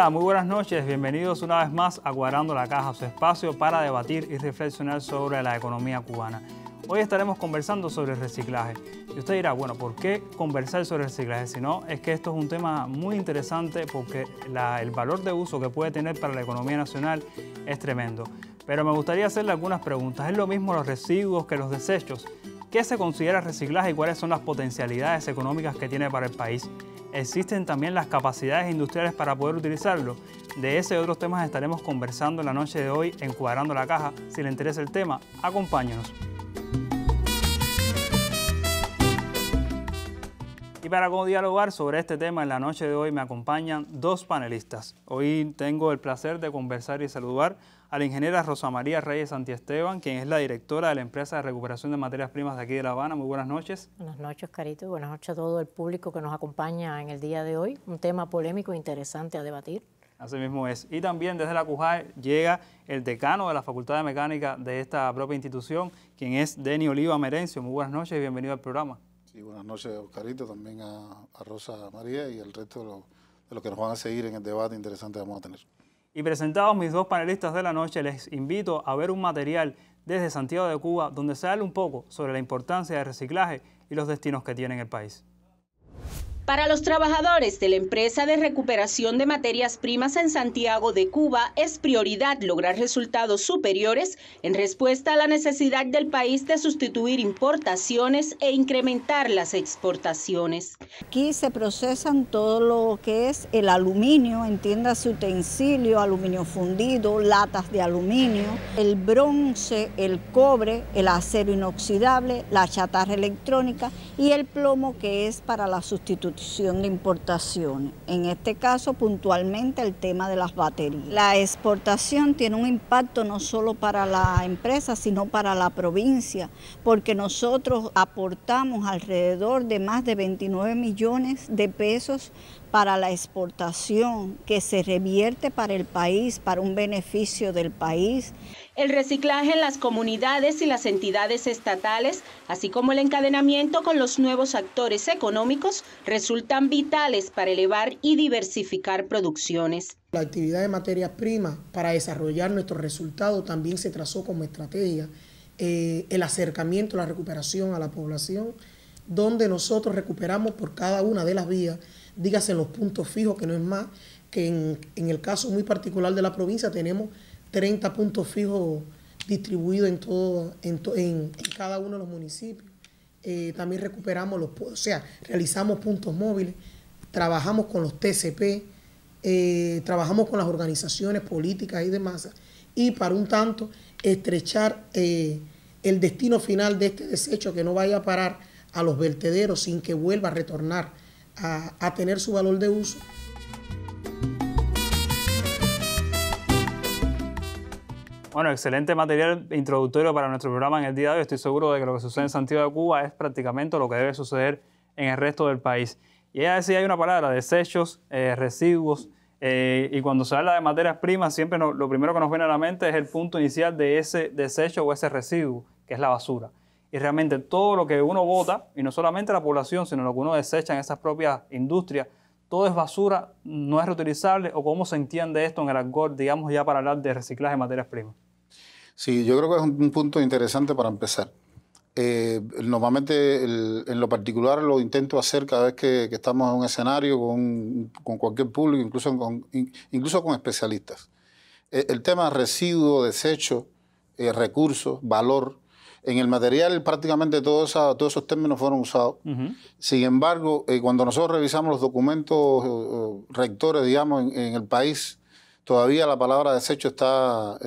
Hola, muy buenas noches. Bienvenidos una vez más a Cuadrando la Caja, su espacio para debatir y reflexionar sobre la economía cubana. Hoy estaremos conversando sobre el reciclaje. Y usted dirá, bueno, ¿por qué conversar sobre reciclaje? Si no, es que esto es un tema muy interesante porque el valor de uso que puede tener para la economía nacional es tremendo. Pero me gustaría hacerle algunas preguntas. ¿Es lo mismo los residuos que los desechos? ¿Qué se considera reciclaje y cuáles son las potencialidades económicas que tiene para el país? ¿Existen también las capacidades industriales para poder utilizarlo? De ese y otros temas estaremos conversando en la noche de hoy en Cuadrando la Caja. Si le interesa el tema, acompáñenos. Y para dialogar sobre este tema, en la noche de hoy me acompañan dos panelistas. Hoy tengo el placer de conversar y saludar a la ingeniera Rosa María Reyes Santiesteban, quien es la directora de la empresa de recuperación de materias primas de aquí de La Habana. Muy buenas noches. Buenas noches, Carito. Buenas noches a todo el público que nos acompaña en el día de hoy. Un tema polémico e interesante a debatir. Así mismo es. Y también desde la CUJAE llega el decano de la Facultad de Mecánica de esta propia institución, quien es Deni Oliva Merencio. Muy buenas noches y bienvenido al programa. Sí, buenas noches, Carito. también a, Rosa María y al resto de los que nos van a seguir en el debate interesante que vamos a tener. Y presentados mis dos panelistas de la noche, les invito a ver un material desde Santiago de Cuba donde se habla un poco sobre la importancia del reciclaje y los destinos que tiene en el país. Para los trabajadores de la empresa de recuperación de materias primas en Santiago de Cuba, es prioridad lograr resultados superiores en respuesta a la necesidad del país de sustituir importaciones e incrementar las exportaciones. Aquí se procesan todo lo que es el aluminio, entiéndase utensilio, aluminio fundido, latas de aluminio, el bronce, el cobre, el acero inoxidable, la chatarra electrónica y el plomo que es para la sustitución de importaciones, en este caso puntualmente el tema de las baterías. La exportación tiene un impacto no solo para la empresa, sino para la provincia, porque nosotros aportamos alrededor de más de 29 millones de pesos para la exportación que se revierte para el país, para un beneficio del país. El reciclaje en las comunidades y las entidades estatales, así como el encadenamiento con los nuevos actores económicos, resultan vitales para elevar y diversificar producciones. La actividad de materias primas para desarrollar nuestro resultado también se trazó como estrategia. Eh, el acercamiento, la recuperación a la población, donde nosotros recuperamos por cada una de las vías dígase en los puntos fijos, que no es más, que en, el caso muy particular de la provincia tenemos 30 puntos fijos distribuidos en, todo, en, cada uno de los municipios. Eh, también recuperamos los, o sea, realizamos puntos móviles, trabajamos con los TCP, eh, trabajamos con las organizaciones políticas y demás, y para un tanto estrechar eh, el destino final de este desecho que no vaya a parar a los vertederos sin que vuelva a retornar a, tener su valor de uso. Bueno, excelente material introductorio para nuestro programa en el día de hoy. Estoy seguro de que lo que sucede en Santiago de Cuba es prácticamente lo que debe suceder en el resto del país. Y ella decía, hay una palabra, desechos, eh, residuos, eh, y cuando se habla de materias primas, siempre lo primero que nos viene a la mente es el punto inicial de ese desecho o ese residuo, que es la basura y realmente todo lo que uno vota, y no solamente la población, sino lo que uno desecha en esas propias industrias, todo es basura, no es reutilizable, o cómo se entiende esto en el acord digamos, ya para hablar de reciclaje de materias primas. Sí, yo creo que es un punto interesante para empezar. Eh, normalmente en lo particular lo intento hacer cada vez que, estamos en un escenario con, cualquier público, incluso con, incluso con especialistas. Eh, el tema residuo, desecho, eh, recursos, valor, en el material prácticamente todos esos términos fueron usados. Sin embargo, eh, cuando nosotros revisamos los documentos eh, eh, rectores, digamos, en, el país, todavía la palabra desecho está,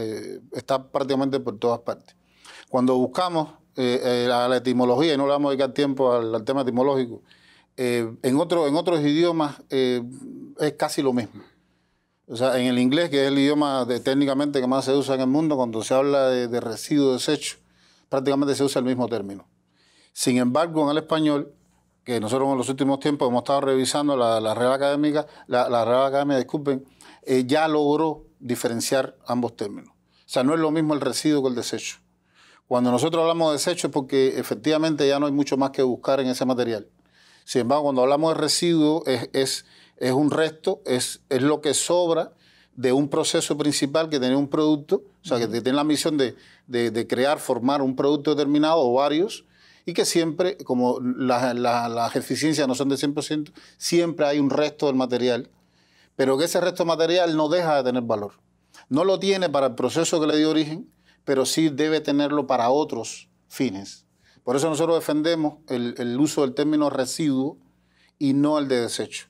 está prácticamente por todas partes. Cuando buscamos la, etimología, y no le vamos a dedicar tiempo al, tema etimológico, en, otro, en otros idiomas es casi lo mismo. O sea, en el inglés, que es el idioma técnicamente que más se usa en el mundo, cuando se habla de, de residuo, desecho, prácticamente se usa el mismo término. Sin embargo, en el español, que nosotros en los últimos tiempos hemos estado revisando la, red Académica, la, la, académica, disculpen, eh, ya logró diferenciar ambos términos. O sea, no es lo mismo el residuo que el desecho. Cuando nosotros hablamos de desecho es porque efectivamente ya no hay mucho más que buscar en ese material. Sin embargo, cuando hablamos de residuo es, un resto, es, lo que sobra de un proceso principal que tiene un producto, o sea, que tiene la misión de, crear, formar un producto determinado o varios, y que siempre, como las eficiencias no son de 100%, siempre hay un resto del material, pero que ese resto material no deja de tener valor. No lo tiene para el proceso que le dio origen, pero sí debe tenerlo para otros fines. Por eso nosotros defendemos el, uso del término residuo y no el de desecho.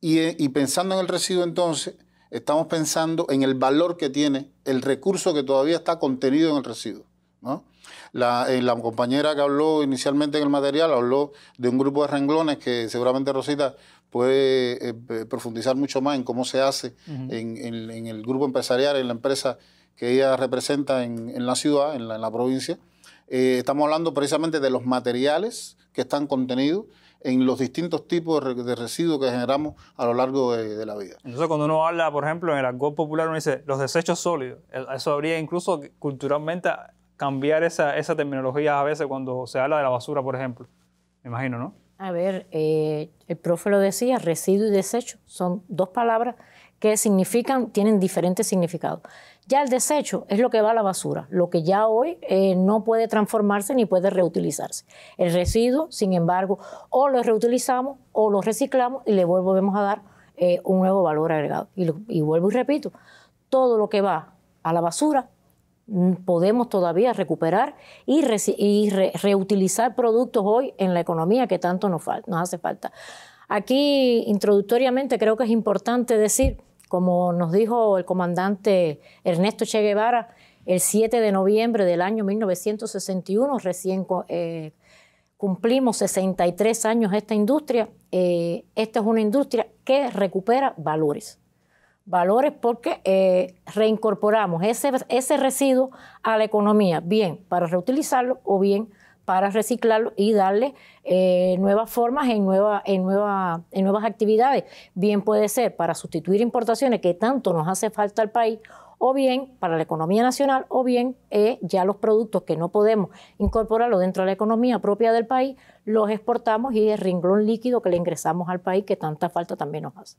y pensando en el residuo entonces, estamos pensando en el valor que tiene el recurso que todavía está contenido en el residuo. ¿no? La, eh, compañera que habló inicialmente en el material habló de un grupo de renglones que seguramente Rosita puede eh, eh, profundizar mucho más en cómo se hace en, el grupo empresarial, en la empresa que ella representa en, la ciudad, en la, provincia. estamos hablando precisamente de los materiales que están contenidos, en los distintos tipos de residuos que generamos a lo largo de, la vida. Entonces, cuando uno habla, por ejemplo, en el argot popular, uno dice los desechos sólidos. E, eso habría incluso culturalmente cambiar esa, terminología a veces cuando se habla de la basura, por ejemplo. Me imagino, ¿no? A ver, eh, el profe lo decía, residuo y desecho son dos palabras que significan, tienen diferentes significados. Ya el desecho es lo que va a la basura, lo que ya hoy eh, no puede transformarse ni puede reutilizarse. El residuo, sin embargo, o lo reutilizamos o lo reciclamos y le volvemos a dar eh, un nuevo valor agregado. Y, vuelvo y repito, todo lo que va a la basura mm, podemos todavía recuperar y, reutilizar productos hoy en la economía que tanto nos, nos hace falta. Aquí, introductoriamente, creo que es importante decir como nos dijo el comandante Ernesto Che Guevara, el 7 de noviembre del año 1961, recién eh, cumplimos 63 años esta industria. Eh, esta es una industria que recupera valores. Valores porque eh, reincorporamos ese, ese residuo a la economía, bien para reutilizarlo o bien para para reciclarlo y darle eh, nuevas formas en, en, en nuevas actividades. Bien puede ser para sustituir importaciones que tanto nos hace falta al país o bien para la economía nacional, o bien eh, ya los productos que no podemos incorporarlos dentro de la economía propia del país, los exportamos y el renglón líquido que le ingresamos al país que tanta falta también nos hace.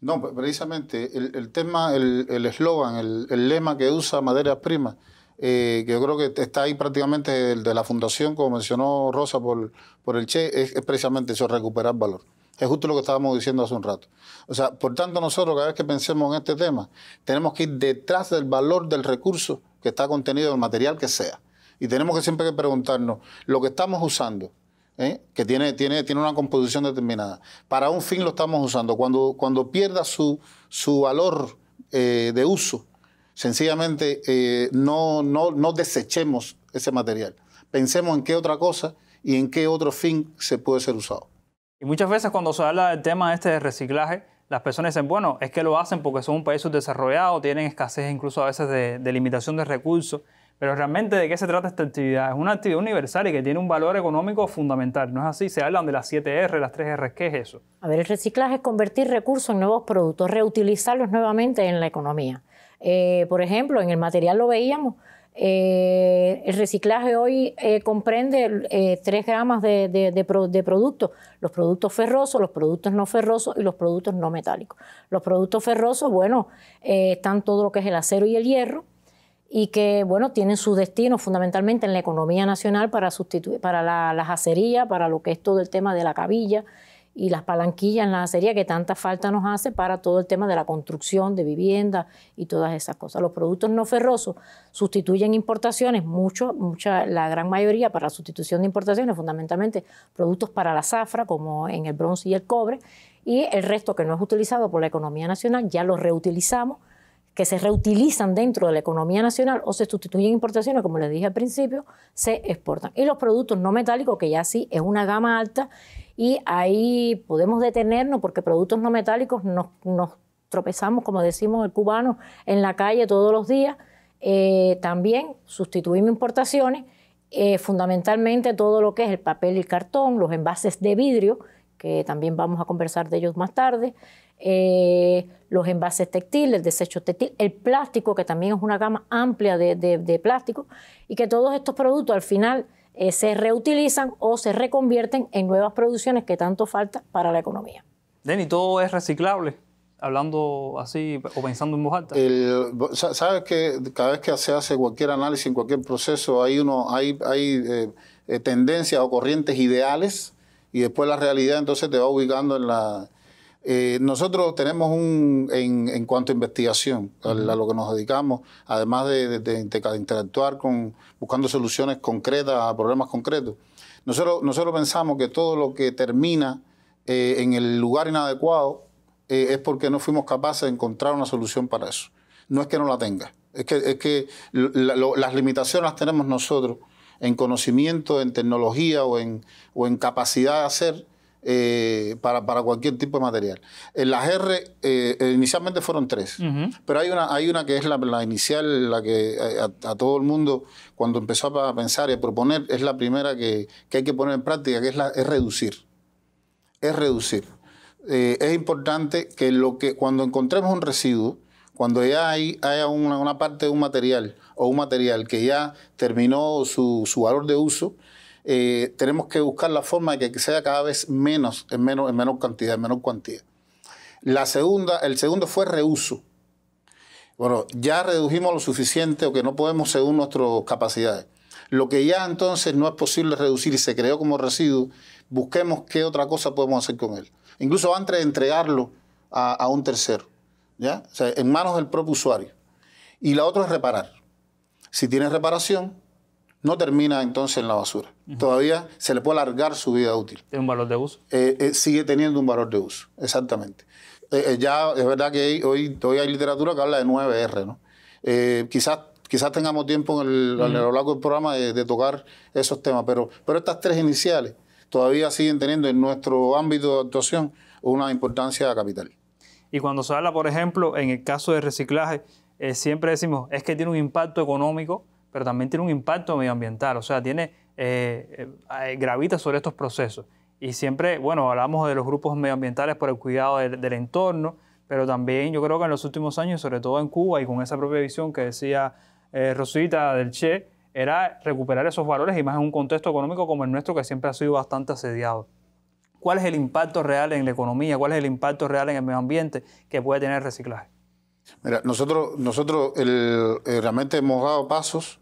No, precisamente el, tema, el eslogan, el, el, lema que usa Madera Prima, eh, que yo creo que está ahí prácticamente el de la fundación, como mencionó Rosa por, el Che, es, precisamente eso, recuperar valor. Es justo lo que estábamos diciendo hace un rato. O sea, por tanto, nosotros cada vez que pensemos en este tema, tenemos que ir detrás del valor del recurso que está contenido en el material que sea. Y tenemos que siempre que preguntarnos, lo que estamos usando, ¿eh? que tiene, tiene, tiene una composición determinada, para un fin lo estamos usando. Cuando, cuando pierda su, valor eh, de uso, Sencillamente eh, no, desechemos ese material. Pensemos en qué otra cosa y en qué otro fin se puede ser usado. Y muchas veces cuando se habla del tema este de reciclaje, las personas dicen, bueno, es que lo hacen porque son un país subdesarrollado, tienen escasez incluso a veces de, limitación de recursos. Pero realmente, ¿de qué se trata esta actividad? Es una actividad universal y que tiene un valor económico fundamental. No es así, se hablan de las 7R, las 3R, ¿qué es eso? A ver, el reciclaje es convertir recursos en nuevos productos, reutilizarlos nuevamente en la economía. Eh, por ejemplo, en el material lo veíamos. Eh, el reciclaje hoy eh, comprende tres gamas de, productos, los productos ferrosos, los productos no ferrosos y los productos no metálicos. Los productos ferrosos, bueno, están todo lo que es el acero y el hierro, y que bueno tienen su destino fundamentalmente en la economía nacional para sustituir para las acerías, para lo que es todo el tema de la cabilla y las palanquillas en la acería que tanta falta nos hace para todo el tema de la construcción de vivienda y todas esas cosas. Los productos no ferrosos sustituyen importaciones, mucho, mucha, la gran mayoría para la sustitución de importaciones, fundamentalmente productos para la zafra, como en el bronce y el cobre, y el resto que no es utilizado por la economía nacional ya lo reutilizamos que se reutilizan dentro de la economía nacional o se sustituyen importaciones, como les dije al principio, se exportan. Y los productos no metálicos, que ya sí es una gama alta y ahí podemos detenernos porque productos no metálicos nos, tropezamos, como decimos el cubano, en la calle todos los días. Eh, también sustituimos importaciones, eh, fundamentalmente todo lo que es el papel y el cartón, los envases de vidrio, que también vamos a conversar de ellos más tarde, eh, los envases textiles, el desecho textil, el plástico, que también es una gama amplia de, de plástico, y que todos estos productos al final eh, se reutilizan o se reconvierten en nuevas producciones que tanto falta para la economía. Denny, ¿todo es reciclable? Hablando así o pensando en voz alta. Sabes que cada vez que se hace cualquier análisis, en cualquier proceso, hay, uno, hay, hay eh, eh, tendencias o corrientes ideales y después la realidad entonces te va ubicando en la, eh, nosotros tenemos un, en, cuanto a investigación, a, lo que nos dedicamos, además de, interactuar con, buscando soluciones concretas a problemas concretos, nosotros, pensamos que todo lo que termina eh, en el lugar inadecuado eh, es porque no fuimos capaces de encontrar una solución para eso. No es que no la tenga, es que, las limitaciones las tenemos nosotros en conocimiento, en tecnología o en capacidad de hacer eh, para, para, cualquier tipo de material. En las R eh, eh, inicialmente fueron tres, pero hay una, hay una que es la, inicial, la que a, todo el mundo cuando empezó a pensar y a proponer es la primera que, que hay que poner en práctica, que es, la, es reducir. Es reducir. es importante que, lo que cuando encontremos un residuo, cuando ya hay, haya una, una, parte de un material o un material que ya terminó su, su valor de uso, eh, tenemos que buscar la forma de que sea cada vez menos, en menos, en menor cantidad, en menor cuantía. La segunda, el segundo fue reuso. Bueno, ya redujimos lo suficiente o que no podemos según nuestras capacidades. Lo que ya entonces no es posible reducir y se creó como residuo, busquemos qué otra cosa podemos hacer con él. Incluso antes de entregarlo a, un tercero, ¿ya? O sea, en manos del propio usuario. Y la otra es reparar. Si tiene reparación, no termina entonces en la basura. Todavía se le puede alargar su vida útil. ¿Tiene un valor de uso? Eh, eh, sigue teniendo un valor de uso, exactamente. Eh, ya es verdad que hoy, hay literatura que habla de 9R, ¿no? quizás quizás tengamos tiempo en el, largo del programa de, tocar esos temas, pero, pero estas tres iniciales todavía siguen teniendo en nuestro ámbito de actuación una importancia capital. Y cuando se habla, por ejemplo, en el caso de reciclaje, siempre decimos, es que tiene un impacto económico pero también tiene un impacto medioambiental, o sea, tiene, eh, eh, eh, gravita sobre estos procesos. Y siempre, bueno, hablamos de los grupos medioambientales por el cuidado del, entorno, pero también yo creo que en los últimos años, sobre todo en Cuba y con esa propia visión que decía Rosita del Che, era recuperar esos valores y más en un contexto económico como el nuestro que siempre ha sido bastante asediado. ¿Cuál es el impacto real en la economía? ¿Cuál es el impacto real en el medio ambiente que puede tener el reciclaje? Mira, nosotros, nosotros eh, realmente hemos dado pasos.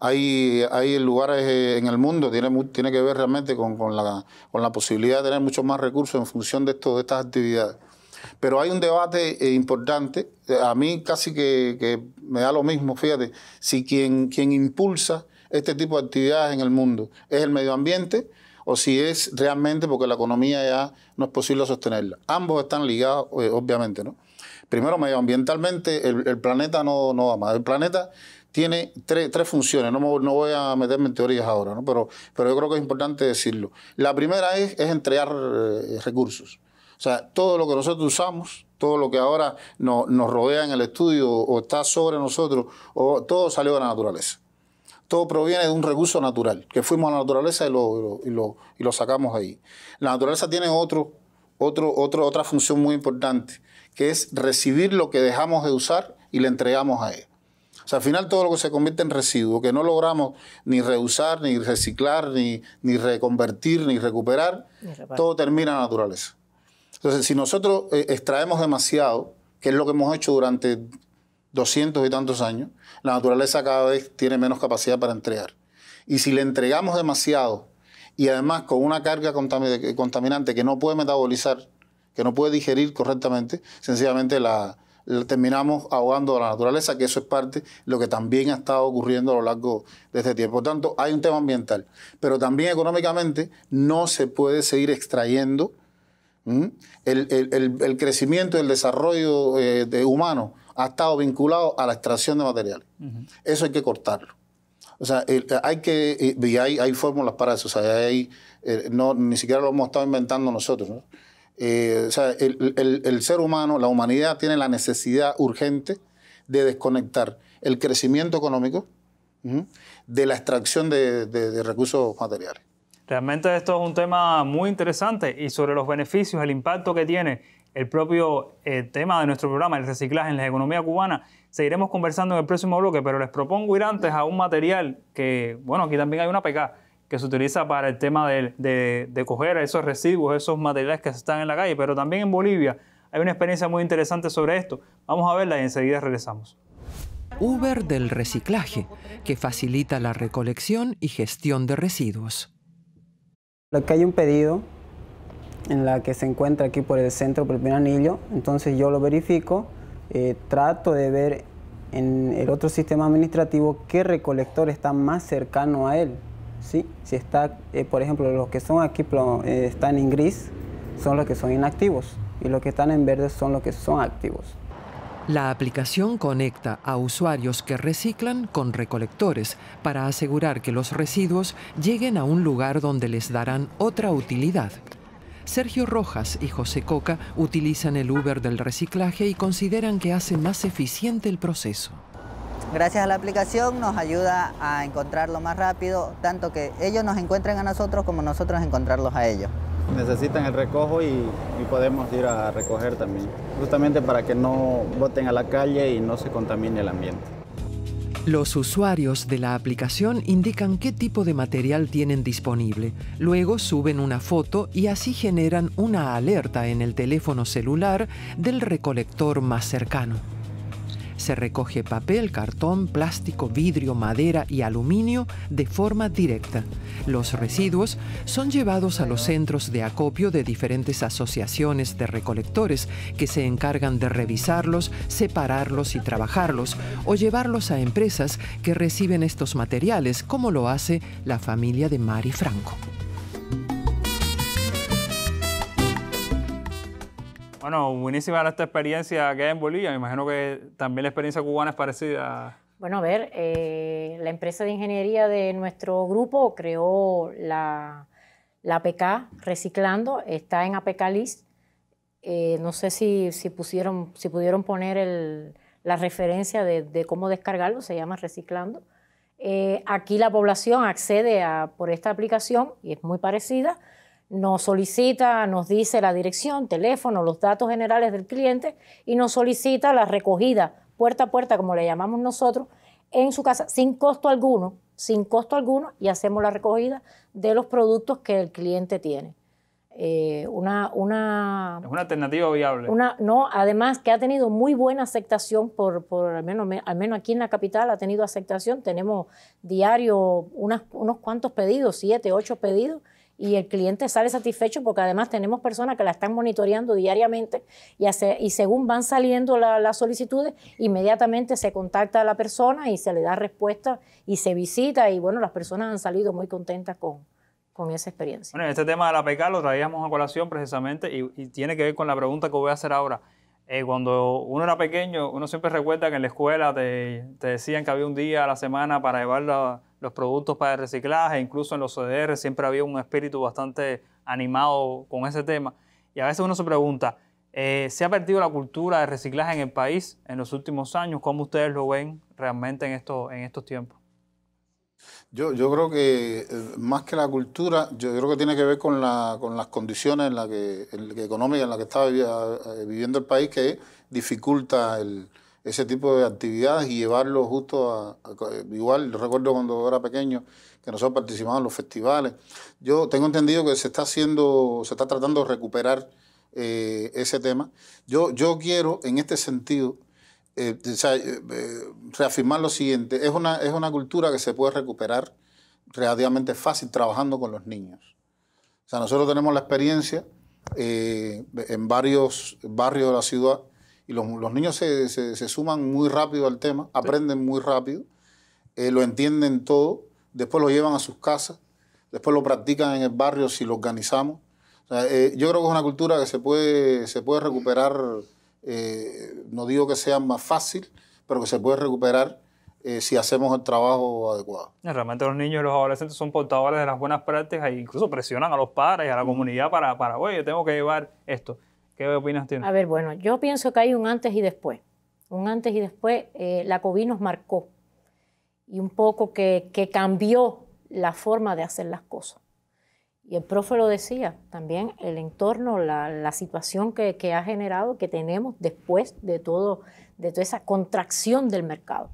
Hay, hay lugares eh, en el mundo, tiene, tiene que ver realmente con, la, con la posibilidad de tener muchos más recursos en función de, esto, de estas actividades. Pero hay un debate eh, importante, a mí casi que, me da lo mismo, fíjate, si quien, quien impulsa este tipo de actividades en el mundo es el medio ambiente o si es realmente porque la economía ya no es posible sostenerla. Ambos están ligados, obviamente, ¿no? primero medioambientalmente el, planeta no, no da más. El planeta tiene tres, funciones, no, no, voy a meterme en teorías ahora, ¿no? pero, pero yo creo que es importante decirlo. La primera es, entregar eh, recursos. O sea, todo lo que nosotros usamos, todo lo que ahora nos rodea en el estudio o está sobre nosotros, o todo salió de la naturaleza. Todo proviene de un recurso natural, que fuimos a la naturaleza y lo, y lo, y lo sacamos ahí. La naturaleza tiene otro, otro, otro, otra función muy importante, que es recibir lo que dejamos de usar y le entregamos a él. O sea, al final todo lo que se convierte en residuo, que no logramos ni reusar, ni reciclar, ni, ni reconvertir, ni recuperar, todo termina en la naturaleza. Entonces, si nosotros eh, extraemos demasiado, que es lo que hemos hecho durante 200 y tantos años, la naturaleza cada vez tiene menos capacidad para entregar. Y si le entregamos demasiado y además con una carga contaminante que no puede metabolizar, no puede digerir correctamente, sencillamente la, terminamos ahogando a la naturaleza, que eso es parte de lo que también ha estado ocurriendo a lo largo de este tiempo. Por tanto, hay un tema ambiental, pero también económicamente no se puede seguir extrayendo el, crecimiento y el desarrollo eh, de humano ha estado vinculado a la extracción de materiales. Eso hay que cortarlo. O sea, hay que, hay, fórmulas para eso, eh, ni siquiera lo hemos estado inventando nosotros. Eh, o sea, el, ser humano, la humanidad tiene la necesidad urgente de desconectar el crecimiento económico de la extracción de, de, recursos materiales. Realmente esto es un tema muy interesante y sobre los beneficios, el impacto que tiene el propio eh, tema de nuestro programa, el reciclaje en la economía cubana, seguiremos conversando en el próximo bloque, pero les propongo ir antes a un material que, bueno, aquí también hay una pegada que se utiliza para el tema de, de, coger esos residuos, esos materiales que están en la calle, pero también en Bolivia hay una experiencia muy interesante sobre esto. Vamos a verla y enseguida regresamos. Uber del reciclaje, que facilita la recolección y gestión de residuos. Aquí hay un pedido en la que se encuentra aquí por el centro, por el primer anillo, entonces yo lo verifico, eh, trato de ver en el otro sistema administrativo qué recolector está más cercano a él. ¿sí? Si está, eh, por ejemplo, los que son aquí eh, están en gris son los que son inactivos y los que están en verde son los que son activos. La aplicación conecta a usuarios que reciclan con recolectores para asegurar que los residuos lleguen a un lugar donde les darán otra utilidad. Sergio Rojas y José Coca utilizan el Uber del reciclaje y consideran que hace más eficiente el proceso. Gracias a la aplicación nos ayuda a encontrarlo más rápido, tanto que ellos nos encuentren a nosotros como nosotros encontrarlos a ellos. Necesitan el recojo y, podemos ir a recoger también, justamente para que no boten a la calle y no se contamine el ambiente. Los usuarios de la aplicación indican qué tipo de material tienen disponible, luego suben una foto y así generan una alerta en el teléfono celular del recolector más cercano. Se recoge papel, cartón, plástico, vidrio, madera y aluminio de forma directa. Los residuos son llevados a los centros de acopio de diferentes asociaciones de recolectores que se encargan de revisarlos, separarlos y trabajarlos o llevarlos a empresas que reciben estos materiales, como lo hace la familia de Mari Franco. Bueno, buenísima esta experiencia que hay en Bolivia. Me imagino que también la experiencia cubana es parecida. Bueno, a ver, eh, la empresa de ingeniería de nuestro grupo creó la, la APK Reciclando, está en APK eh, no sé si, si, si pudieron poner el, la referencia de, cómo descargarlo, se llama Reciclando. Eh, aquí la población accede a, por esta aplicación y es muy parecida nos solicita, nos dice la dirección, teléfono, los datos generales del cliente y nos solicita la recogida puerta a puerta, como le llamamos nosotros, en su casa sin costo alguno, sin costo alguno y hacemos la recogida de los productos que el cliente tiene. Eh, una, una, es una alternativa viable. no, además que ha tenido muy buena aceptación, por, por al, menos, al menos aquí en la capital ha tenido aceptación. Tenemos diario unos cuantos pedidos, siete, ocho pedidos, y el cliente sale satisfecho porque además tenemos personas que la están monitoreando diariamente y, hace, y según van saliendo las solicitudes, inmediatamente se contacta a la persona y se le da respuesta y se visita y bueno, las personas han salido muy contentas con, con esa experiencia. Bueno, este tema de la PECA lo traíamos a colación precisamente y, tiene que ver con la pregunta que voy a hacer ahora. Eh, cuando uno era pequeño, uno siempre recuerda que en la escuela te, te decían que había un día a la semana para llevar la los productos para el reciclaje, incluso en los ODR siempre había un espíritu bastante animado con ese tema. Y a veces uno se pregunta, eh, ¿se ha perdido la cultura de reciclaje en el país en los últimos años? ¿Cómo ustedes lo ven realmente en, en estos tiempos? Yo, yo creo que eh, más que la cultura, yo creo que tiene que ver con, la, con las condiciones en la que, en la económicas en las que está eh, viviendo el país, que dificulta el, ese tipo de actividades y llevarlo justo a, Igual recuerdo cuando era pequeño que nosotros participábamos en los festivales. Yo tengo entendido que se está haciendo, se está tratando de recuperar eh, ese tema. Yo, yo quiero, en este sentido, eh, eh, reafirmar lo siguiente. Es una, es una cultura que se puede recuperar relativamente fácil trabajando con los niños. O sea, nosotros tenemos la experiencia en varios barrios de la ciudad y los, los niños se, se, suman muy rápido al tema, aprenden muy rápido, eh, lo entienden todo, después lo llevan a sus casas, después lo practican en el barrio si lo organizamos. Eh, yo creo que es una cultura que se puede, se puede recuperar, eh, no digo que sea más fácil, pero que se puede recuperar si hacemos el trabajo adecuado. Realmente los niños y los adolescentes son portadores de las buenas prácticas e incluso presionan a los padres y a la comunidad para, para oye, tengo que llevar esto. ¿Qué opinas tienes? A ver, bueno, yo pienso que hay un antes y después. Un antes y después, eh, la COVID nos marcó y un poco que, que cambió la forma de hacer las cosas. Y el profe lo decía, también el entorno, la, la situación que, que, ha generado, que tenemos después de, todo, de toda esa contracción del mercado.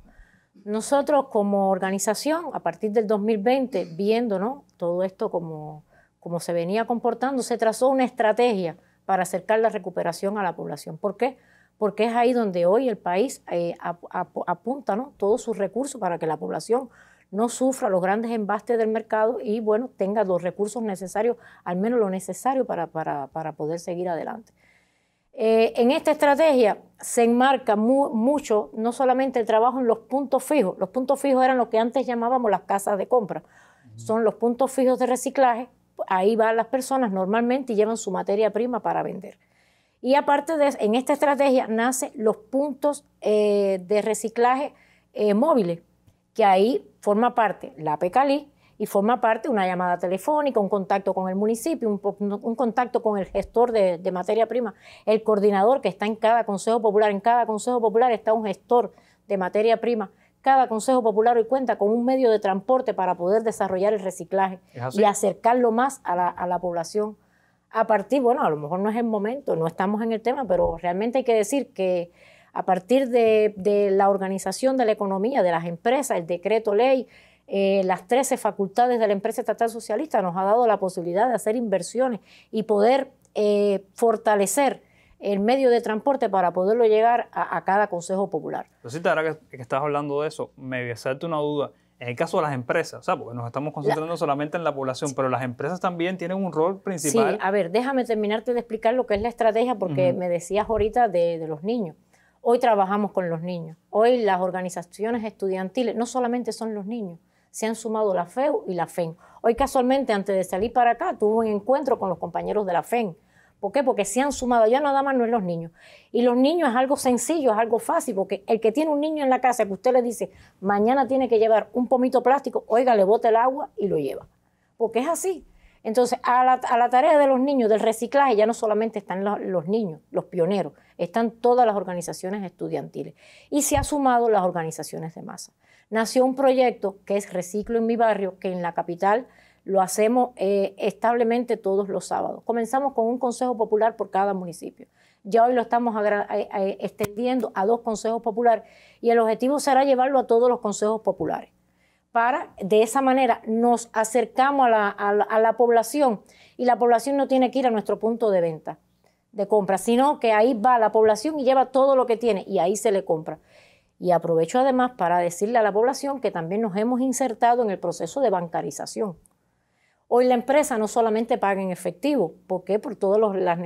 Nosotros como organización, a partir del 2020, viendo ¿no? todo esto como, como se venía comportando, se trazó una estrategia para acercar la recuperación a la población. ¿Por qué? Porque es ahí donde hoy el país eh, apunta ¿no? todos sus recursos para que la población no sufra los grandes embastes del mercado y bueno, tenga los recursos necesarios, al menos lo necesario para, poder seguir adelante. Eh, en esta estrategia se enmarca mucho no solamente el trabajo en los puntos fijos, los puntos fijos eran lo que antes llamábamos las casas de compra, son los puntos fijos de reciclaje ahí van las personas normalmente y llevan su materia prima para vender. Y aparte de en esta estrategia nacen los puntos eh, de reciclaje eh, móviles, que ahí forma parte la PECALI y forma parte una llamada telefónica, un contacto con el municipio, un, contacto con el gestor de, de, materia prima, el coordinador que está en cada consejo popular. En cada consejo popular está un gestor de materia prima cada Consejo Popular hoy cuenta con un medio de transporte para poder desarrollar el reciclaje y acercarlo más a la, población. A partir, bueno, a lo mejor no es el momento, no estamos en el tema, pero realmente hay que decir que a partir de, la organización de la economía, de las empresas, el decreto ley, eh, las 13 facultades de la empresa estatal socialista nos ha dado la posibilidad de hacer inversiones y poder eh, fortalecer el medio de transporte para poderlo llegar a, cada consejo popular. Rosita, ahora que, que, estás hablando de eso, me a hacerte una duda. En el caso de las empresas, o sea, porque nos estamos concentrando solamente en la población, pero las empresas también tienen un rol principal. Sí, a ver, déjame terminarte de explicar lo que es la estrategia, porque me decías ahorita de, de los niños. Hoy trabajamos con los niños. Hoy las organizaciones estudiantiles, no solamente son los niños, se han sumado la FEU y la FEN. Hoy casualmente, antes de salir para acá, tuve un encuentro con los compañeros de la FEN ¿Por qué? Porque se han sumado ya nada más no es los niños. Y los niños es algo sencillo, es algo fácil, porque el que tiene un niño en la casa que usted le dice, mañana tiene que llevar un pomito plástico, oiga, le bote el agua y lo lleva. Porque es así. Entonces, a la, tarea de los niños, del reciclaje, ya no solamente están los, niños, los pioneros, están todas las organizaciones estudiantiles. Y se han sumado las organizaciones de masa. Nació un proyecto que es Reciclo en mi barrio, que en la capital lo hacemos eh, establemente todos los sábados. Comenzamos con un consejo popular por cada municipio. Ya hoy lo estamos eh, eh, extendiendo a dos consejos populares y el objetivo será llevarlo a todos los consejos populares. Para, de esa manera, nos acercamos a la población y la población no tiene que ir a nuestro punto de venta, de compra, sino que ahí va la población y lleva todo lo que tiene y ahí se le compra. Y aprovecho además para decirle a la población que también nos hemos insertado en el proceso de bancarización. Hoy la empresa no solamente paga en efectivo, ¿por qué? Por toda la,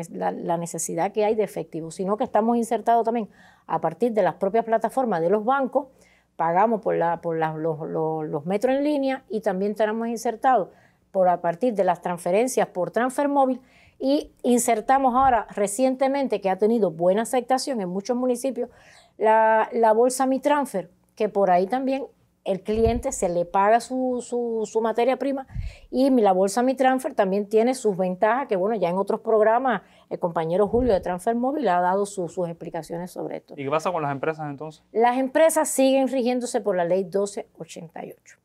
necesidad que hay de efectivo, sino que estamos insertados también a partir de las propias plataformas de los bancos, pagamos por, la, los, metros en línea y también tenemos insertados por a partir de las transferencias por transfer móvil y insertamos ahora recientemente, que ha tenido buena aceptación en muchos municipios, la, la bolsa Mi Transfer, que por ahí también el cliente se le paga su, materia prima y la bolsa Mi Transfer también tiene sus ventajas, que bueno, ya en otros programas el compañero Julio de Transfer Móvil ha dado sus explicaciones sobre esto. ¿Y qué pasa con las empresas entonces? Las empresas siguen rigiéndose por la ley 1288,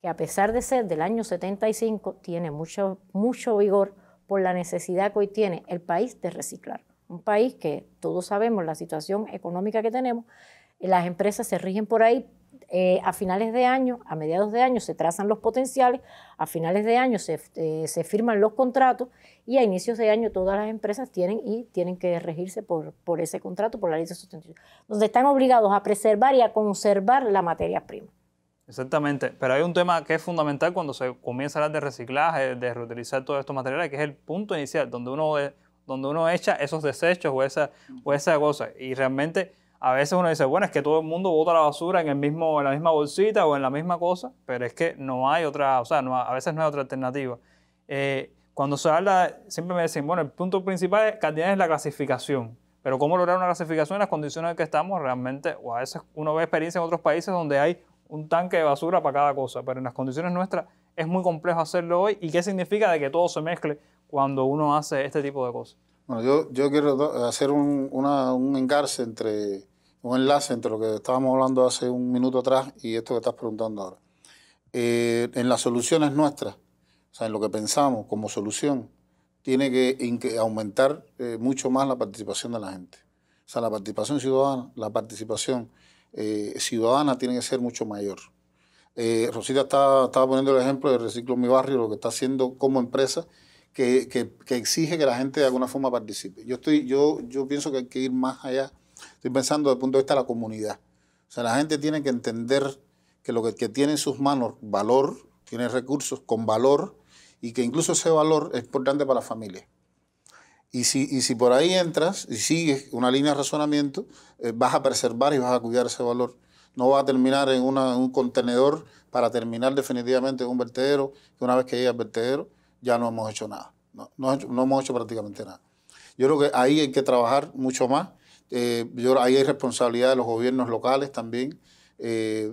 que a pesar de ser del año 75, tiene mucho, mucho vigor por la necesidad que hoy tiene el país de reciclar. Un país que todos sabemos la situación económica que tenemos, las empresas se rigen por ahí eh, a finales de año, a mediados de año se trazan los potenciales, a finales de año eh, se, firman los contratos y a inicios de año todas las empresas tienen y tienen que regirse por, ese contrato, por la ley de sustentabilidad. donde están obligados a preservar y a conservar la materia prima. Exactamente, pero hay un tema que es fundamental cuando se comienza a hablar de reciclaje, de reutilizar todos estos materiales, que es el punto inicial, donde uno, donde uno echa esos desechos o esa, o esa cosa. Y realmente a veces uno dice, bueno, es que todo el mundo bota la basura en, el mismo, en la misma bolsita o en la misma cosa, pero es que no hay otra, o sea, no, a veces no hay otra alternativa. Eh, cuando se habla, siempre me dicen, bueno, el punto principal es, es la clasificación, pero cómo lograr una clasificación en las condiciones en que estamos realmente, o a veces uno ve experiencia en otros países donde hay un tanque de basura para cada cosa, pero en las condiciones nuestras es muy complejo hacerlo hoy. ¿Y qué significa de que todo se mezcle cuando uno hace este tipo de cosas? Bueno, yo, yo quiero hacer un, encarce un entre un enlace entre lo que estábamos hablando hace un minuto atrás y esto que estás preguntando ahora. Eh, en las soluciones nuestras, o sea, en lo que pensamos como solución, tiene que aumentar eh, mucho más la participación de la gente. O sea, la participación ciudadana, la participación eh, ciudadana tiene que ser mucho mayor. Rosita estaba, poniendo el ejemplo de Reciclo Mi Barrio, lo que está haciendo como empresa, que, que, exige que la gente de alguna forma participe. Yo, estoy, yo, yo pienso que hay que ir más allá Estoy pensando desde el punto de vista de la comunidad. O sea, la gente tiene que entender que lo que, tiene en sus manos valor, tiene recursos con valor y que incluso ese valor es importante para la familia. Y si, si por ahí entras y sigues una línea de razonamiento, eh, vas a preservar y vas a cuidar ese valor. No vas a terminar en, un contenedor para terminar definitivamente en un vertedero, que una vez que llega al vertedero ya no hemos hecho nada. no hemos hecho prácticamente nada. Yo creo que ahí hay que trabajar mucho más eh, ahí hay responsabilidad de los gobiernos locales también. Eh,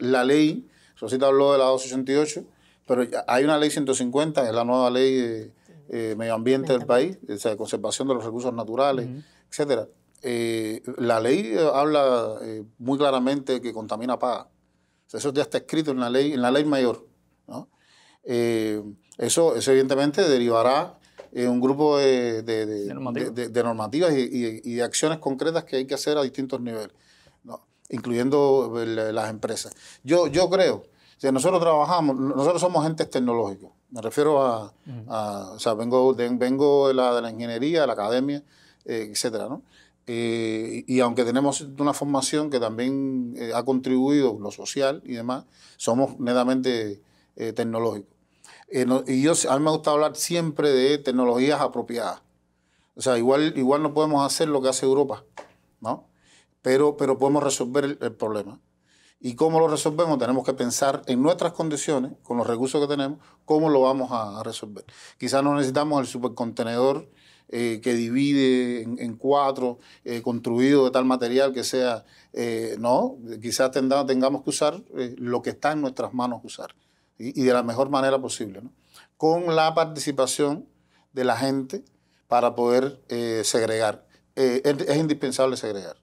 la ley, Rosita habló de la 288, pero hay una ley 150, es la nueva ley eh, medio ambiente del país, de conservación de los recursos naturales, etcétera. la ley habla muy claramente que contamina paga. eso ya está escrito en la ley, en la ley mayor. eso, evidentemente derivará eh, un grupo de, normativas y, de acciones concretas que hay que hacer a distintos niveles, incluyendo las empresas. Yo, yo creo, si nosotros trabajamos, nosotros somos agentes tecnológicos, me refiero a, o sea, vengo de, vengo de, la, de la ingeniería, la academia, eh, etcétera, eh, y aunque tenemos una formación que también ha contribuido lo social y demás, somos netamente tecnológicos. Eh, y yo, a mí me gusta hablar siempre de tecnologías apropiadas. O sea, igual, igual no podemos hacer lo que hace Europa, ¿no? Pero, pero podemos resolver el, problema. ¿Y cómo lo resolvemos? Tenemos que pensar en nuestras condiciones, con los recursos que tenemos, cómo lo vamos a, resolver. Quizás no necesitamos el supercontenedor eh, que divide en, cuatro, eh, construido de tal material que sea, no, quizás tengamos que usar lo que está en nuestras manos usar y, de la mejor manera posible, ¿no? con la participación de la gente para poder eh, segregar. Eh, es, indispensable segregar. O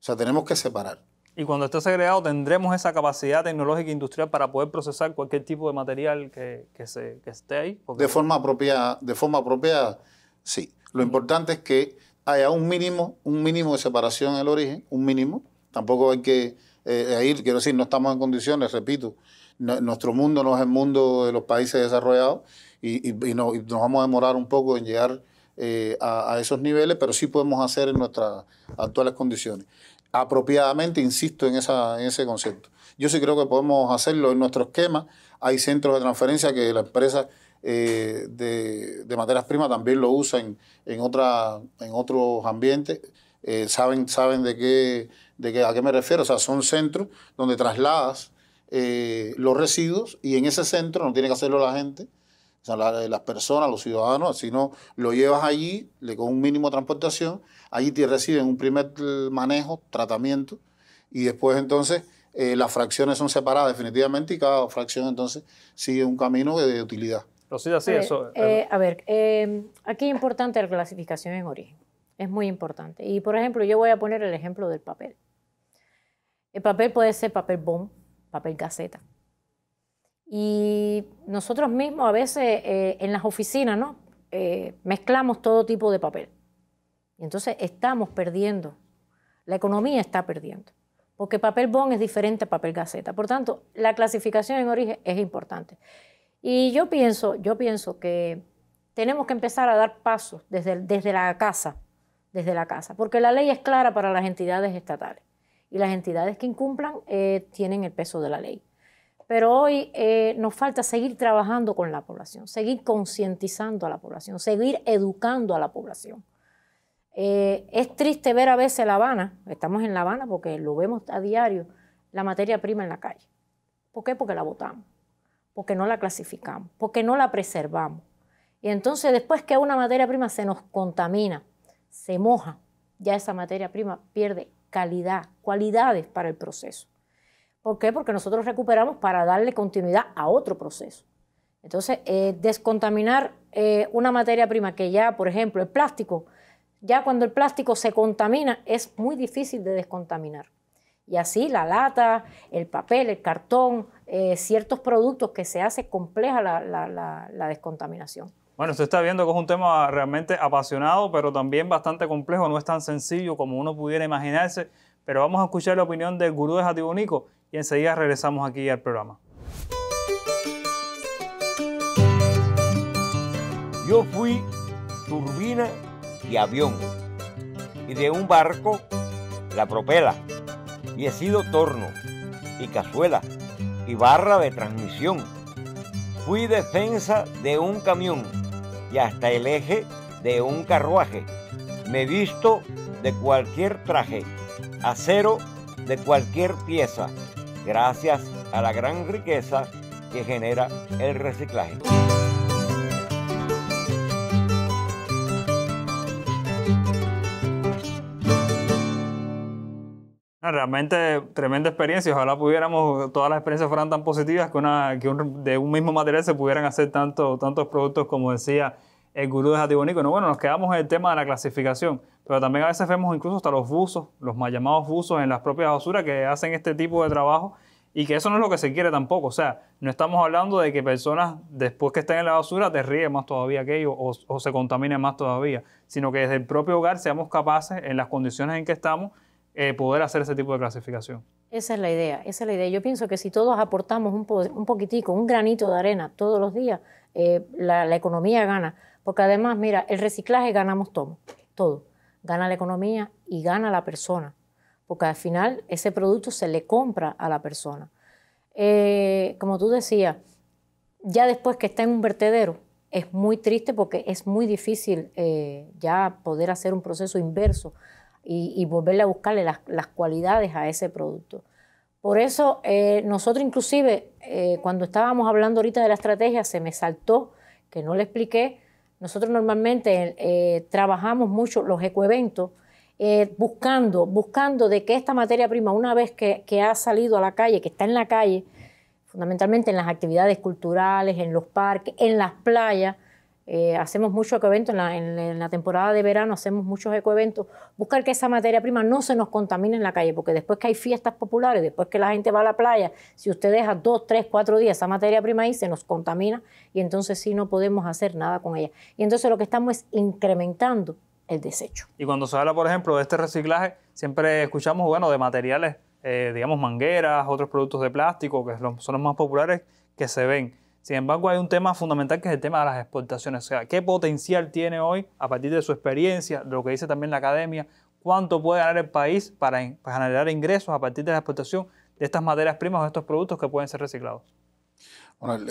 sea, tenemos que separar. Y cuando esté segregado tendremos esa capacidad tecnológica e industrial para poder procesar cualquier tipo de material que, esté ahí. De forma apropiada, de forma propia, sí. Lo importante es que haya un mínimo, un mínimo de separación en el origen, un mínimo. Tampoco hay que eh, ir, quiero decir, no estamos en condiciones, repito, nuestro mundo no es el mundo de los países desarrollados y, nos vamos a demorar un poco en llegar eh, a, esos niveles, pero sí podemos hacer en nuestras actuales condiciones. Apropiadamente, insisto en, ese concepto. Yo sí creo que podemos hacerlo en nuestro esquema. Hay centros de transferencia que la empresa eh, de, materias primas también lo usa en, en otros ambientes. Eh, saben, saben de qué, de a qué me refiero. O sea, son centros donde trasladas eh, los residuos y en ese centro, no tiene que hacerlo la gente, o sea, eh, las personas, los ciudadanos, sino lo llevas allí con un mínimo de transportación, allí te reciben un primer manejo, tratamiento, y después entonces eh, las fracciones son separadas definitivamente y cada fracción entonces sigue un camino de, utilidad. a ver, em, aquí es importante la clasificación en origen, es muy importante. Y por ejemplo, yo voy a poner el ejemplo del papel. El papel puede ser papel bomb, papel caseta. Y nosotros mismos a veces eh, en las oficinas, ¿no? Eh, mezclamos todo tipo de papel. Y entonces estamos perdiendo, la economía está perdiendo, porque papel bond es diferente a papel gaceta. Por tanto, la clasificación en origen es importante. Y yo pienso, yo pienso que tenemos que empezar a dar pasos desde, desde la casa, desde la casa, porque la ley es clara para las entidades estatales y las entidades que incumplan eh, tienen el peso de la ley. Pero hoy eh, nos falta seguir trabajando con la población, seguir concientizando a la población, seguir educando a la población. Eh, es triste ver a veces La Habana, estamos en La Habana porque lo vemos a diario, la materia prima en la calle. ¿Por qué? Porque la votamos, porque no la clasificamos, porque no la preservamos. Y entonces después que una materia prima se nos contamina, se moja, ya esa materia prima pierde calidad, cualidades para el proceso. ¿Por qué? Porque nosotros recuperamos para darle continuidad a otro proceso. Entonces, eh, descontaminar eh, una materia prima que ya, por ejemplo, el plástico, ya cuando el plástico se contamina es muy difícil de descontaminar. Y así la lata, el papel, el cartón, eh, ciertos productos que se hace compleja la descontaminación. Bueno, usted está viendo que es un tema realmente apasionado, pero también bastante complejo, no es tan sencillo como uno pudiera imaginarse, pero vamos a escuchar la opinión del gurú de Jatibonico y enseguida regresamos aquí al programa. Yo fui turbina y avión, y de un barco la propela, y he sido torno y cazuela y barra de transmisión. Fui defensa de un camión y hasta el eje de un carruaje. Me visto de cualquier traje, acero de cualquier pieza, gracias a la gran riqueza que genera el reciclaje. realmente tremenda experiencia. Ojalá pudiéramos, todas las experiencias fueran tan positivas que, de un mismo material se pudieran hacer tanto, tantos productos como decía el gurú de Jatibonico. No, bueno, nos quedamos en el tema de la clasificación, pero también a veces vemos incluso hasta los buzos, los mal llamados buzos en las propias basuras que hacen este tipo de trabajo y que eso no es lo que se quiere tampoco. O sea, no estamos hablando de que personas después que estén en la basura te ríen más todavía aquello o, o se contaminen más todavía, sino que desde el propio hogar seamos capaces en las condiciones en que estamos eh, poder hacer ese tipo de clasificación. Esa es la idea, esa es la idea. Yo pienso que si todos aportamos un, poquitico, un granito de arena todos los días, eh, la, economía gana. Porque además, mira, el reciclaje ganamos todo, todo. Gana la economía y gana la persona. Porque al final ese producto se le compra a la persona. Eh, como tú decías, ya después que está en un vertedero, es muy triste porque es muy difícil ya poder hacer un proceso inverso y, volverle a buscarle las, cualidades a ese producto. Por eso eh, nosotros inclusive, eh, cuando estábamos hablando ahorita de la estrategia, se me saltó, que no le expliqué, nosotros normalmente eh, trabajamos mucho los ecoeventos buscando, buscando de que esta materia prima, una vez que ha salido a la calle, que está en la calle, fundamentalmente en las actividades culturales, en los parques, en las playas, eh, hacemos muchos ecoeventos, en la, en, la temporada de verano hacemos muchos ecoeventos, buscar que esa materia prima no se nos contamine en la calle, porque después que hay fiestas populares, después que la gente va a la playa, si usted deja dos, tres, cuatro días esa materia prima ahí, se nos contamina y entonces sí no podemos hacer nada con ella. Y entonces lo que estamos es incrementando el desecho. Y cuando se habla, por ejemplo, de este reciclaje, siempre escuchamos, bueno, de materiales, eh, digamos, mangueras, otros productos de plástico, que son los más populares que se ven. Sin embargo, hay un tema fundamental que es el tema de las exportaciones. O sea, ¿qué potencial tiene hoy a partir de su experiencia, de lo que dice también la academia? ¿Cuánto puede ganar el país para, generar ingresos a partir de la exportación de estas materias primas o de estos productos que pueden ser reciclados? Bueno,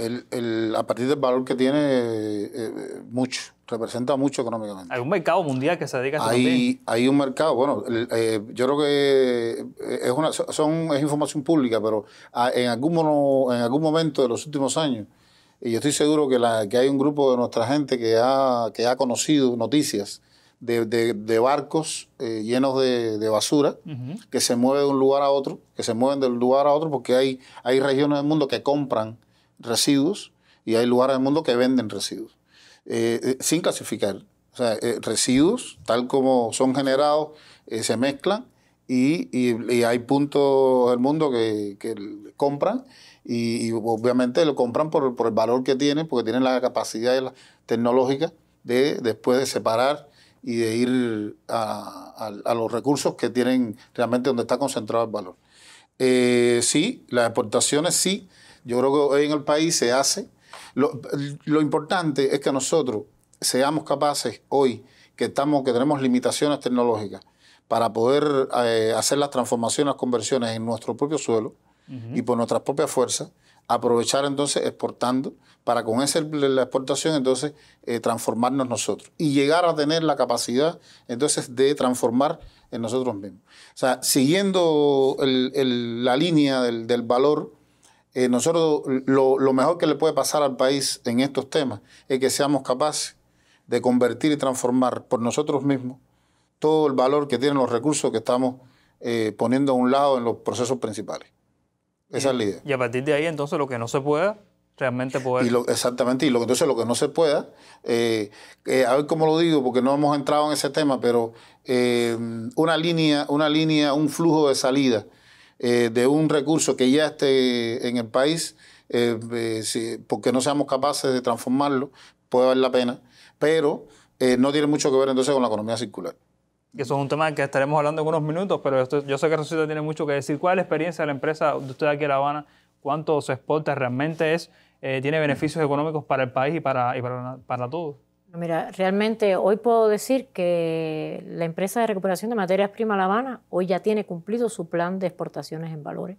a partir del valor que tiene, eh, eh, mucho, representa mucho económicamente. Hay un mercado mundial que se dedica a hay, hay un mercado, bueno, eh, yo creo que es, una, son, información pública, pero ah, en, algún, en algún momento de los últimos años y yo estoy seguro que, hay un grupo de nuestra gente que ha, conocido noticias de, barcos eh, llenos de, basura que se mueven de un lugar a otro, que se mueven de un lugar a otro porque hay, hay regiones del mundo que compran residuos y hay lugares del mundo que venden residuos, eh, eh, sin clasificar. O sea, residuos, tal como son generados, se mezclan y, hay puntos del mundo que compran y, obviamente lo compran por, el valor que tienen, porque tienen la capacidad tecnológica de después de separar y de ir a, los recursos que tienen realmente donde está concentrado el valor. Eh, sí, las exportaciones sí, yo creo que hoy en el país se hace. Lo, importante es que nosotros seamos capaces hoy, que, estamos, que tenemos limitaciones tecnológicas, para poder eh, hacer las transformaciones, las conversiones en nuestro propio suelo, y por nuestras propias fuerzas, aprovechar entonces exportando para con esa la exportación entonces eh, transformarnos nosotros y llegar a tener la capacidad entonces de transformar en nosotros mismos. O sea, siguiendo la línea del, valor, eh, nosotros lo, mejor que le puede pasar al país en estos temas es que seamos capaces de convertir y transformar por nosotros mismos todo el valor que tienen los recursos que estamos eh, poniendo a un lado en los procesos principales. Y a partir de ahí, entonces, lo que no se pueda, realmente poder. Y exactamente, y lo, entonces lo que no se pueda, eh, eh, a ver cómo lo digo, porque no hemos entrado en ese tema, pero eh, una línea, una línea, un flujo de salida de un recurso que ya esté en el país, porque no seamos capaces de transformarlo, puede valer la pena, pero no tiene mucho que ver entonces con la economía circular que eso es un tema que estaremos hablando en unos minutos, pero yo sé que Rosita tiene mucho que decir. ¿Cuál es la experiencia de la empresa de usted aquí en La Habana? ¿Cuánto se exporta realmente es? Eh, ¿Tiene beneficios económicos para el país y para, para, para todos? Mira, realmente hoy puedo decir que la empresa de recuperación de materias primas La Habana hoy ya tiene cumplido su plan de exportaciones en valores.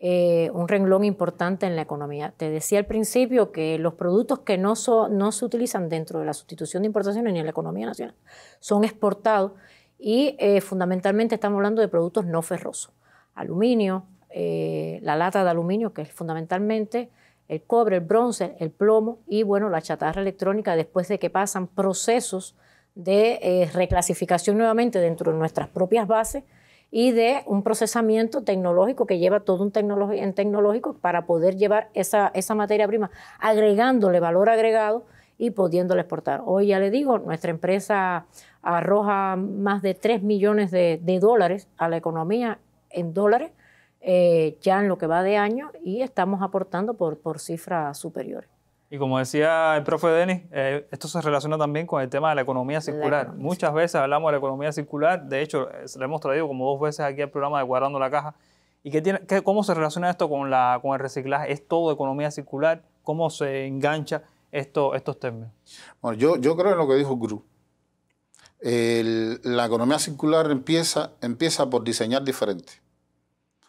Eh, un renglón importante en la economía. Te decía al principio que los productos que no, no se utilizan dentro de la sustitución de importaciones ni en la economía nacional son exportados y eh, fundamentalmente estamos hablando de productos no ferrosos. Aluminio, eh, la lata de aluminio, que es fundamentalmente el cobre, el bronce, el plomo y bueno, la chatarra electrónica después de que pasan procesos de reclasificación nuevamente dentro de nuestras propias bases y de un procesamiento tecnológico que lleva todo un en tecnológico para poder llevar esa, esa materia prima, agregándole valor agregado y pudiéndole exportar. Hoy ya le digo, nuestra empresa arroja más de 3 millones de, dólares a la economía en dólares eh, ya en lo que va de año y estamos aportando por, por cifras superiores. Y como decía el profe Denis, eh, esto se relaciona también con el tema de la economía circular. Muchas veces hablamos de la economía circular, de hecho, eh, lo hemos traído como dos veces aquí al programa de Guardando la Caja. ¿Y qué tiene, cómo se relaciona esto con, el reciclaje? ¿Es todo economía circular? ¿Cómo se engancha estos términos? Bueno, yo, creo en lo que dijo Gru. la economía circular empieza, empieza por diseñar diferente.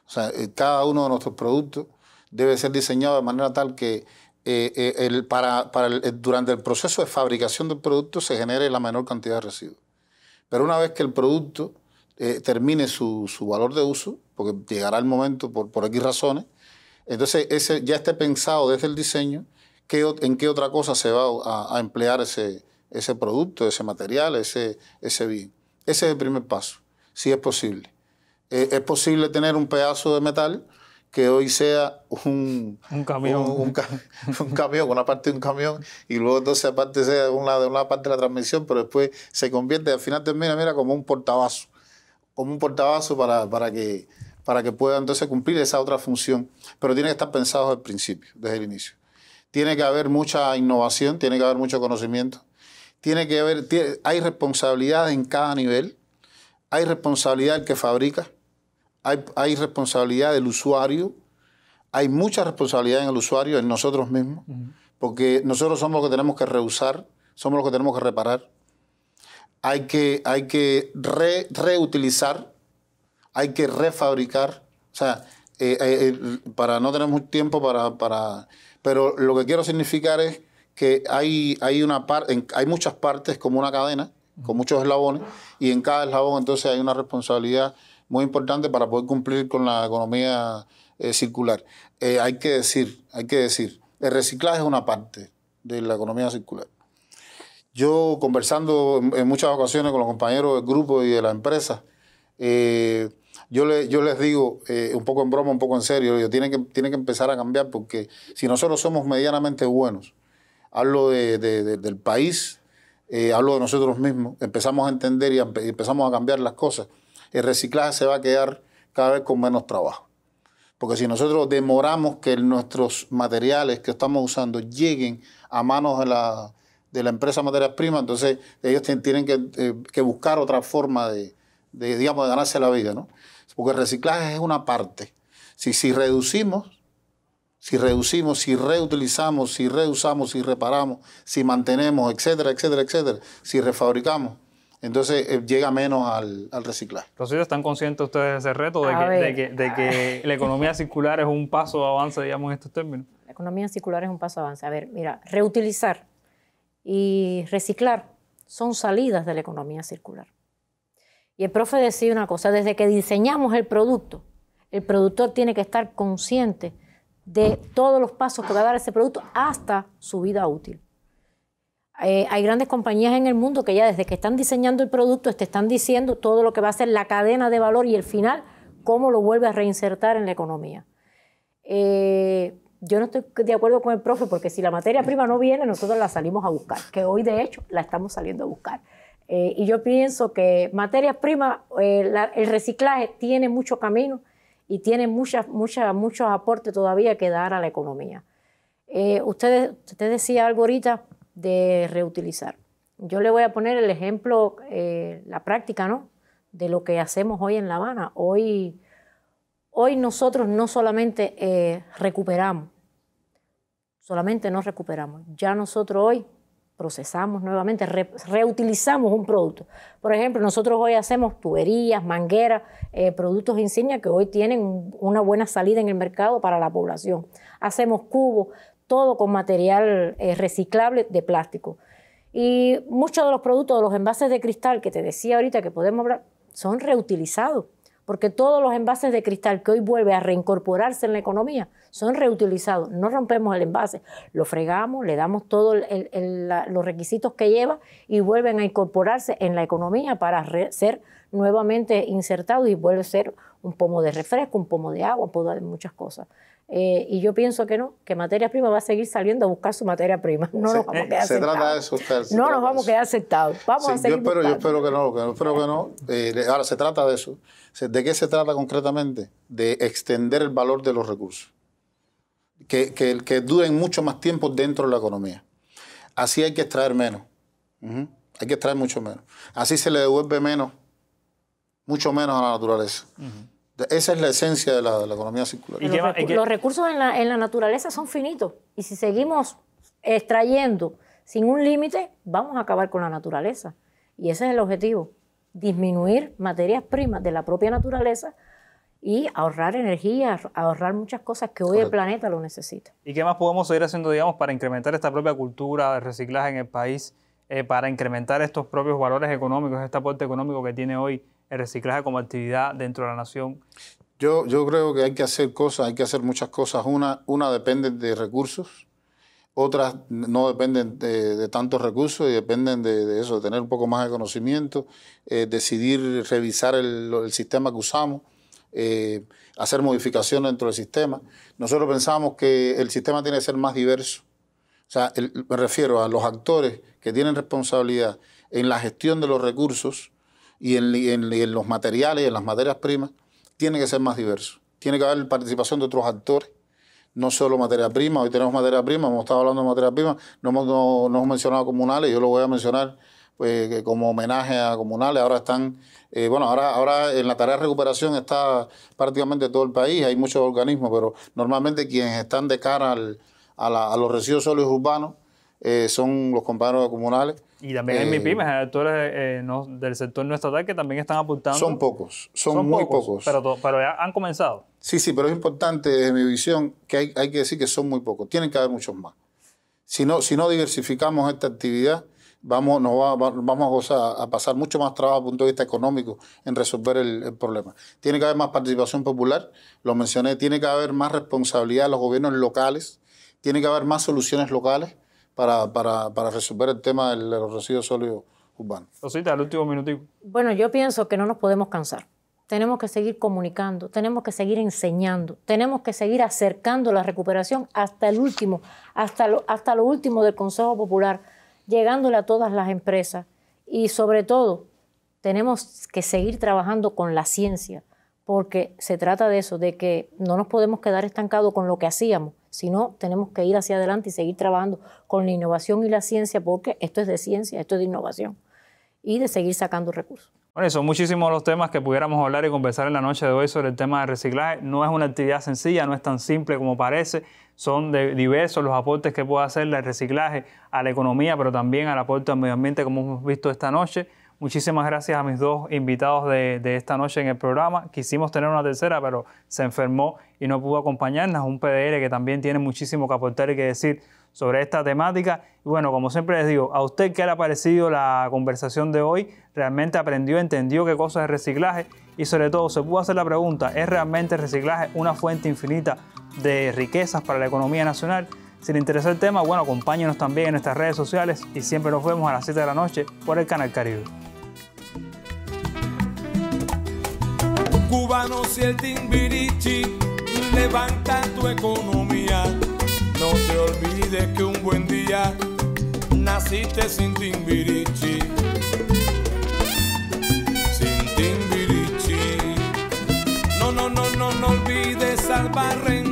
O sea, eh, cada uno de nuestros productos debe ser diseñado de manera tal que eh, eh, el, para, eh, durante el proceso de fabricación del producto se genere la menor cantidad de residuos. Pero una vez que el producto termine su, su, valor de uso, porque llegará el momento por, por X razones, entonces ese ya esté pensado desde el diseño en qué otra cosa se va a, emplear ese, ese producto, ese material, ese, ese bien. Ese es el primer paso, si es posible. es posible tener un pedazo de metal que hoy sea un, camión. Un, una parte de un camión, y luego entonces aparte sea una, de una parte de la transmisión, pero después se convierte, al final termina, mira, como un portabazo como un portabazo para, para, que, para que pueda entonces cumplir esa otra función, pero tiene que estar pensado desde el principio, desde el inicio. Tiene que haber mucha innovación, tiene que haber mucho conocimiento, tiene que haber, hay responsabilidad en cada nivel, hay responsabilidad que fabrica, hay, responsabilidad del usuario, hay mucha responsabilidad en el usuario, en nosotros mismos, porque nosotros somos los que tenemos que reusar somos los que tenemos que reparar. Hay que, hay que reutilizar, hay que refabricar. O sea, eh, eh, eh, para no tener mucho tiempo para, para, Pero lo que quiero significar es que hay, hay, una parte hay muchas partes como una cadena, con muchos eslabones, y en cada eslabón entonces hay una responsabilidad muy importante para poder cumplir con la economía eh, circular. Eh, hay que decir, hay que decir, el reciclaje es una parte de la economía circular. Yo conversando en muchas ocasiones con los compañeros del grupo y de la empresa, eh, yo, le, yo les digo, un poco en broma, un poco en serio, yo, tienen, que, tienen que empezar a cambiar porque si nosotros somos medianamente buenos, hablo de, del país, hablo de nosotros mismos, empezamos a entender y empezamos a cambiar las cosas, el reciclaje se va a quedar cada vez con menos trabajo. Porque si nosotros demoramos que nuestros materiales que estamos usando lleguen a manos de la, de empresa materias primas, entonces ellos tienen eh, que, buscar otra forma de, digamos, de ganarse la vida, ¿no? Porque el reciclaje es una parte. Si, si reducimos, si reducimos, si reutilizamos, si reusamos, si reparamos, si mantenemos, etcétera, etcétera, etcétera, si refabricamos, entonces eh, llega menos al, al ¿Los Entonces ¿están conscientes ustedes de ese reto, de que, la economía circular es un paso avance, digamos, en estos términos? La economía circular es un paso avance. A ver, mira, reutilizar y reciclar son salidas de la economía circular. Y el profe decía una cosa, desde que diseñamos el producto, el productor tiene que estar consciente de todos los pasos que va a dar ese producto hasta su vida útil. Eh, hay grandes compañías en el mundo que ya desde que están diseñando el producto te están diciendo todo lo que va a ser la cadena de valor y el final, cómo lo vuelve a reinsertar en la economía. Eh, yo no estoy de acuerdo con el profe porque si la materia prima no viene, nosotros la salimos a buscar, que hoy de hecho la estamos saliendo a buscar. Eh, y yo pienso que materias primas, el reciclaje tiene mucho camino y tiene muchas, muchas, muchos aportes todavía que dar a la economía. Ustedes usted decía algo ahorita de reutilizar. Yo le voy a poner el ejemplo, eh, la práctica, ¿no? De lo que hacemos hoy en La Habana. Hoy, hoy nosotros no solamente eh, recuperamos, solamente nos recuperamos. Ya nosotros hoy procesamos nuevamente, reutilizamos un producto. Por ejemplo, nosotros hoy hacemos tuberías, mangueras, eh, productos insignia que hoy tienen una buena salida en el mercado para la población. Hacemos cubos, todo con material eh, reciclable de plástico. Y muchos de los productos de los envases de cristal que te decía ahorita que podemos hablar son reutilizados, porque todos los envases de cristal que hoy vuelve a reincorporarse en la economía son reutilizados. No rompemos el envase, lo fregamos, le damos todos los requisitos que lleva y vuelven a incorporarse en la economía para ser nuevamente insertados y vuelve a ser un pomo de refresco, un pomo de agua, un pomo muchas cosas. Eh, y yo pienso que no, que materia prima va a seguir saliendo a buscar su materia prima. No nos vamos a quedar se no nos vamos a quedar aceptados. Vamos a seguir yo espero, yo espero que no, espero que no. Eh, ahora, se trata de eso. ¿De qué se trata concretamente? De extender el valor de los recursos. Que, que, duren mucho más tiempo dentro de la economía. Así hay que extraer menos. Hay que extraer mucho menos. Así se le devuelve menos, mucho menos a la naturaleza. Esa es la esencia de la, economía circular. los, recursos en la, naturaleza son finitos y si seguimos extrayendo sin un límite, vamos a acabar con la naturaleza. Y ese es el objetivo, disminuir materias primas de la propia naturaleza y ahorrar energía, ahorrar muchas cosas que hoy el planeta lo necesita. ¿Y qué más podemos seguir haciendo, digamos, para incrementar esta propia cultura de reciclaje en el país, eh, para incrementar estos propios valores económicos, este aporte económico que tiene hoy el reciclaje como actividad dentro de la nación? Yo, yo creo que hay que hacer cosas, hay que hacer muchas cosas. Una, una depende de recursos, otras no dependen de, tantos recursos y dependen de, eso, de tener un poco más de conocimiento, eh, decidir revisar el, sistema que usamos. Eh, hacer modificaciones dentro del sistema. Nosotros pensamos que el sistema tiene que ser más diverso. O sea, me refiero a los actores que tienen responsabilidad en la gestión de los recursos, y en, los materiales y en las materias primas, tiene que ser más diverso. Tiene que haber participación de otros actores no solo materia prima, hoy tenemos materia prima, hemos estado hablando de materia prima, no hemos, mencionado comunales, yo lo voy a mencionar pues, como homenaje a comunales, ahora están, eh, bueno, ahora, ahora en la tarea de recuperación está prácticamente todo el país, hay muchos organismos, pero normalmente quienes están de cara al, a, los residuos sólidos urbanos eh, son los compañeros comunales, y también mi eh, pymes actores eh, del sector no estatal que también están apuntando. Son pocos, son, muy pocos. Pero, han comenzado. Sí, sí, pero es importante desde mi visión que hay, que decir que son muy pocos. Tienen que haber muchos más. Si no, si no diversificamos esta actividad, vamos, nos vamos a, pasar mucho más trabajo desde el punto de vista económico en resolver el, problema. Tiene que haber más participación popular, lo mencioné, tiene que haber más responsabilidad de los gobiernos locales, tiene que haber más soluciones locales para, resolver el tema de los residuos sólidos urbanos. Rosita, el último minutico. Bueno, yo pienso que no nos podemos cansar. Tenemos que seguir comunicando, tenemos que seguir enseñando, tenemos que seguir acercando la recuperación hasta el último, hasta lo, hasta lo último del Consejo Popular, llegándole a todas las empresas. Y sobre todo, tenemos que seguir trabajando con la ciencia, porque se trata de eso, de que no nos podemos quedar estancados con lo que hacíamos, sino tenemos que ir hacia adelante y seguir trabajando con la innovación y la ciencia, porque esto es de ciencia, esto es de innovación, y de seguir sacando recursos. Bueno, son muchísimos los temas que pudiéramos hablar y conversar en la noche de hoy sobre el tema de reciclaje. No es una actividad sencilla, no es tan simple como parece. Son de diversos los aportes que puede hacer el reciclaje a la economía, pero también al aporte al medio ambiente, como hemos visto esta noche. Muchísimas gracias a mis dos invitados de, esta noche en el programa. Quisimos tener una tercera, pero se enfermó y no pudo acompañarnos. Un PDR que también tiene muchísimo que aportar y que decir sobre esta temática. Y bueno, como siempre les digo, a usted qué le ha parecido la conversación de hoy, realmente aprendió, entendió qué cosa es reciclaje y sobre todo se pudo hacer la pregunta, ¿es realmente reciclaje una fuente infinita de riquezas para la economía nacional? Si le interesa el tema, bueno, acompáñenos también en nuestras redes sociales y siempre nos vemos a las 7 de la noche por el Canal Caribe. Cubanos y el timbirichi levanta tu economía. No te olvides que un buen día naciste sin timbirichi. Sin timbirichi. No, no, no, no, no olvides al